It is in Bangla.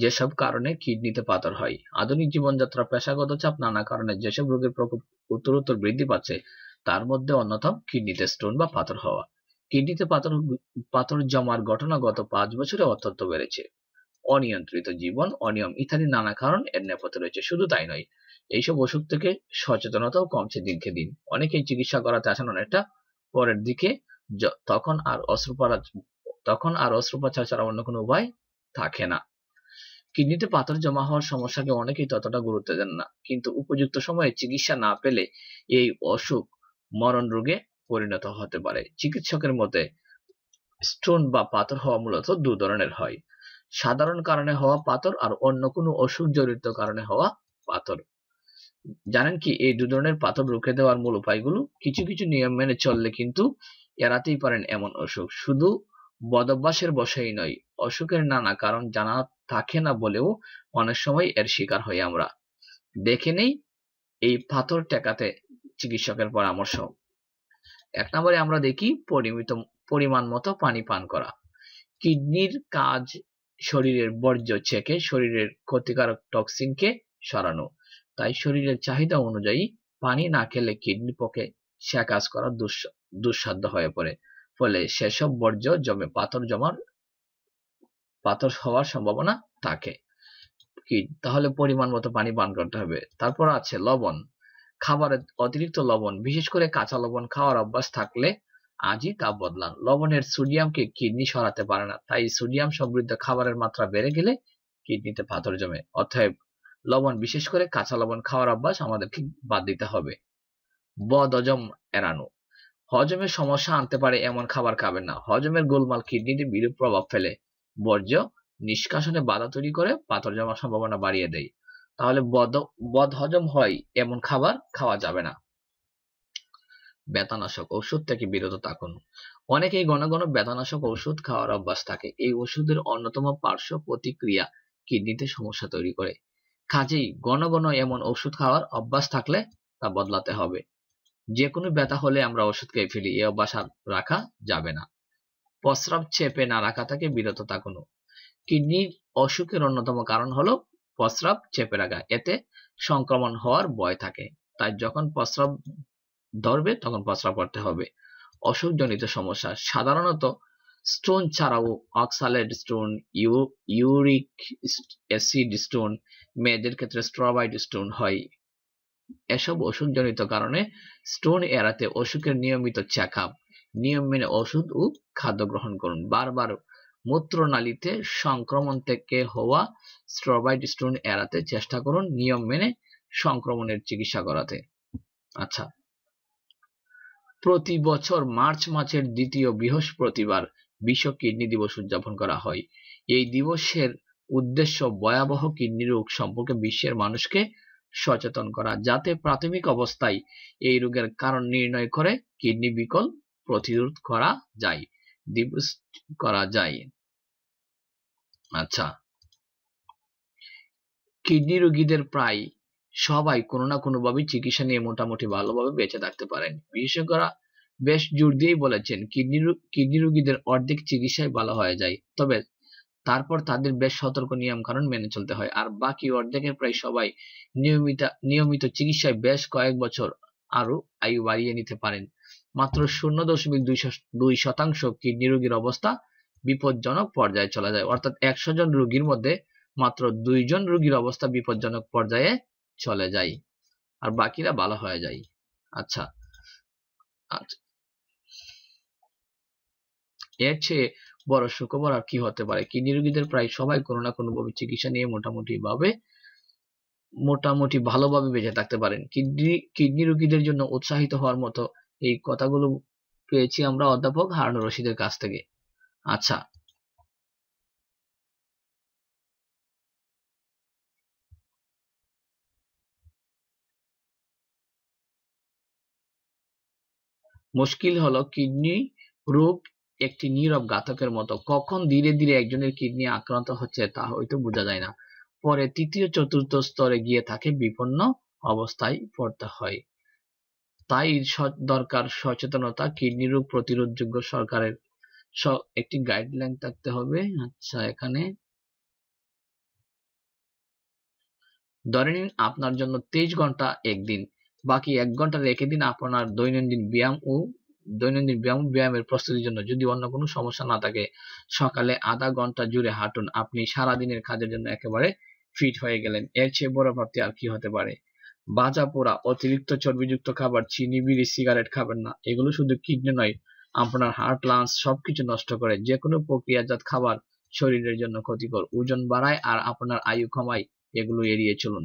যেসব কারণে কিডনিতে পাথর হয় আধুনিক জীবনযাত্রা পেশাগত চাপ নানা কারণে যেসব রোগের প্রকোপ উত্তরোত্তর বৃদ্ধি পাচ্ছে তার মধ্যে অন্যতম কিডনিতে স্টোন বা পাথর হওয়া কিডনিতে পাথর পাথর জমার ঘটনা গত পাঁচ বছরে অত্যন্ত বেড়েছে অনিয়ন্ত্রিত জীবন অনিয়ম ইত্যাদি নানা কারণ এর নেপথে রয়েছে শুধু তাই নয় এইসব অসুখ থেকে সচেতনতাও কমছে দিনকে দিন অনেকেই চিকিৎসা করাতে আসেন অনেকটা পরের দিকে তখন আর অস্ত্রোপচার তখন আর অস্ত্রোপচার ছাড়া অন্য কোনো উপায় থাকে না কিডনিতে পাথর জমা হওয়ার সমস্যাকে অনেকেই ততটা গুরুত্ব দেন না কিন্তু উপযুক্ত সময়ে চিকিৎসা না পেলে এই অসুখ মরণ রোগে পরিণত হতে পারে চিকিৎসকের মতে স্টোন বা পাথর হওয়া মূলত দু ধরনের হয় সাধারণ কারণে হওয়া পাথর আর অন্য কোনো অসুখ জড়িত কারণে হওয়া পাথর জানেন কি এই দু ধরনের পাথর রুখে দেওয়ার মূল উপায়গুলো কিছু কিছু নিয়ম মেনে চললে কিন্তু এড়াতেই পারেন এমন অসুখ শুধু বদভ্যাসের বসেই নয় অসুখের নানা কারণ জানা থাকে না বলেও অনেক সময় এর শিকার হই আমরা দেখে নেই এই পাথর টেকাতে চিকিৎসকের পরামর্শ এক নম্বরে আমরা দেখি পরিমিত পরিমাণ মতো পানি পান করা কিডনির কাজ শরীরের বর্জ্য চেকে শরীরের ক্ষতিকারক টক্সিনকে সরানো তাই শরীরের চাহিদা অনুযায়ী পানি না খেলে কিডনির পক্ষে সে কাজ করা দুঃসাধ্য হয়ে পড়ে ফলে সেসব বর্জ্য জমে পাথর জমার পাথর হওয়ার সম্ভাবনা থাকে কি তাহলে পরিমাণ মতো পানি পান করতে হবে তারপর আছে লবণ খাবারে অতিরিক্ত লবণ বিশেষ করে কাঁচা লবণ খাওয়ার অভ্যাস থাকলে আজই তা বদলান লবণের সোডিয়ামকে কিডনি সরাতে পারে না তাই সোডিয়াম সমৃদ্ধ খাবারের মাত্রা বেড়ে গেলে কিডনিতে পাথর জমে অতএব লবণ বিশেষ করে কাঁচা লবণ খাওয়ার অভ্যাস আমাদেরকে বাদ দিতে হবে বদজম এড়ানো হজমের সমস্যা আনতে পারে এমন খাবার খাবেন না হজমের গোলমাল কিডনিতে বিরূপ প্রভাব ফেলে বর্জ্য নিষ্কাশনে বাধা তৈরি করে পাথর জমার সম্ভাবনা বাড়িয়ে দেয় তাহলে বদ বদ হজম হয় এমন খাবার খাওয়া যাবে না বেতানাশক ওষুধ থেকে বিরত থাকুন অনেকেই ঘন ঘন বেতানাশক ওষুধ খাওয়ার অভ্যাস থাকে এই ওষুধের অন্যতম পার্শ্ব প্রতিক্রিয়া কিডনিতে সমস্যা তৈরি করে কাজেই ঘন ঘন এমন ওষুধ খাওয়ার অভ্যাস থাকলে তা বদলাতে হবে যে কোনো ব্যথা হলে আমরা ওষুধ খেয়ে ফেলি এ অভ্যাস আর রাখা যাবে না প্রস্রাব চেপে না রাখা থাকে বিরত থাকুন কিডনির অসুখের অন্যতম কারণ হলো প্রস্রাব চেপে রাখা এতে সংক্রমণ হওয়ার ভয় থাকে তাই যখন প্রস্রাব ধরবে তখন প্রস্রাব করতে হবে অসুখজনিত সমস্যা সাধারণত স্টোন ছাড়াও oxalate stone uric acid stone মেয়েদের ক্ষেত্রে স্ট্রবাইড স্টোন হয় এসব অসুখজনিত কারণে স্টোন এড়াতে অসুখের নিয়মিত চেক আপ নিয়ম মেনে ওষুধ ও খাদ্য গ্রহণ করুন বারবার মূত্রনালীতে সংক্রমণ থেকে হওয়া স্ট্রবাইড স্টোন এড়াতে চেষ্টা করুন নিয়ম মেনে সংক্রমণের চিকিৎসা করাতে আচ্ছা প্রতি বছর মার্চ মাসের দ্বিতীয় বৃহস্পতিবার বিশ্ব কিডনি দিবস উদযাপন করা হয় এই দিবসের উদ্দেশ্য ভয়াবহ কিডনি রোগ সম্পর্কে বিশ্বের মানুষকে সচেতন করা যাতে প্রাথমিক অবস্থায় এই রোগের কারণ নির্ণয় করে কিডনি বিকল প্রতিরোধ করা যায় করা যায় আচ্ছা কিডনি রোগীদের প্রায় সবাই কোনো না কোনো ভাবে চিকিৎসা নিয়ে মোটামুটি ভালোভাবে বেঁচে থাকতে পারেন বিশেষজ্ঞরা বেশ জোর দিয়েই বলেছেন কিডনি কিডনি রোগীদের অর্ধেক চিকিৎসায় ভালো হয়ে যায় তবে তারপর তাদের বেশ সতর্ক নিয়ম কারণ মেনে চলতে হয় আর বাকি অর্ধেকের প্রায় সবাই নিয়মিত নিয়মিত চিকিৎসায় বেশ কয়েক বছর আরো আয়ু বাড়িয়ে নিতে পারেন মাত্র শূন্য দশমিক দুই শতাংশ কিডনি রোগীর অবস্থা বিপজ্জনক পর্যায়ে চলে যায় অর্থাৎ একশো জন রোগীর মধ্যে মাত্র দুইজন রোগীর অবস্থা বিপজ্জনক পর্যায়ে চলে যায় আর বাকিরা ভালো হয়ে যায় আচ্ছা আচ্ছা এর চেয়ে বড় সুখবর আর কি হতে পারে কিডনি রোগীদের প্রায় সবাই কোনো না কোনো ভাবে চিকিৎসা নিয়ে মোটামুটি ভাবে মোটামুটি ভালোভাবে বেঁচে থাকতে পারেন কিডনি কিডনি রোগীদের জন্য উৎসাহিত হওয়ার মতো এই কথাগুলো পেয়েছি আমরা অধ্যাপক হারুন রশিদের কাছ থেকে আচ্ছা মুশকিল হলো কিডনি রোগ একটি নীরব ঘাতকের মতো কখন ধীরে ধীরে একজনের কিডনি আক্রান্ত হচ্ছে তা হয়তো বোঝা যায় না পরে তৃতীয় চতুর্থ স্তরে গিয়ে তাকে বিপন্ন অবস্থায় পড়তে হয় তাই দরকার সচেতনতা কিডনি রোগ প্রতিরোধযোগ্য সরকারের একটি গাইডলাইন থাকতে হবে আচ্ছা এখানে ধরে নিন আপনার জন্য তেইশ ঘন্টা একদিন বাকি এক ঘন্টা রেখে দিন আপনার দৈনন্দিন ব্যায়াম ও দৈনন্দিন ব্যায়াম ব্যায়ামের প্রস্তুতির জন্য যদি অন্য কোনো সমস্যা না থাকে সকালে আধা ঘন্টা জুড়ে হাঁটুন আপনি সারা দিনের কাজের জন্য একেবারে ফিট হয়ে গেলেন এর চেয়ে বড় প্রাপ্তি আর কি হতে পারে বাজা পোড়া অতিরিক্ত চর্বিযুক্ত খাবার চিনি বিড়ি সিগারেট খাবেন না এগুলো শুধু কিডনি নয় আপনার হার্ট লাংস সবকিছু নষ্ট করে যে কোনো প্রক্রিয়াজাত খাবার শরীরের জন্য ক্ষতিকর ওজন বাড়ায় আর আপনার আয়ু কমায় এগুলো এড়িয়ে চলুন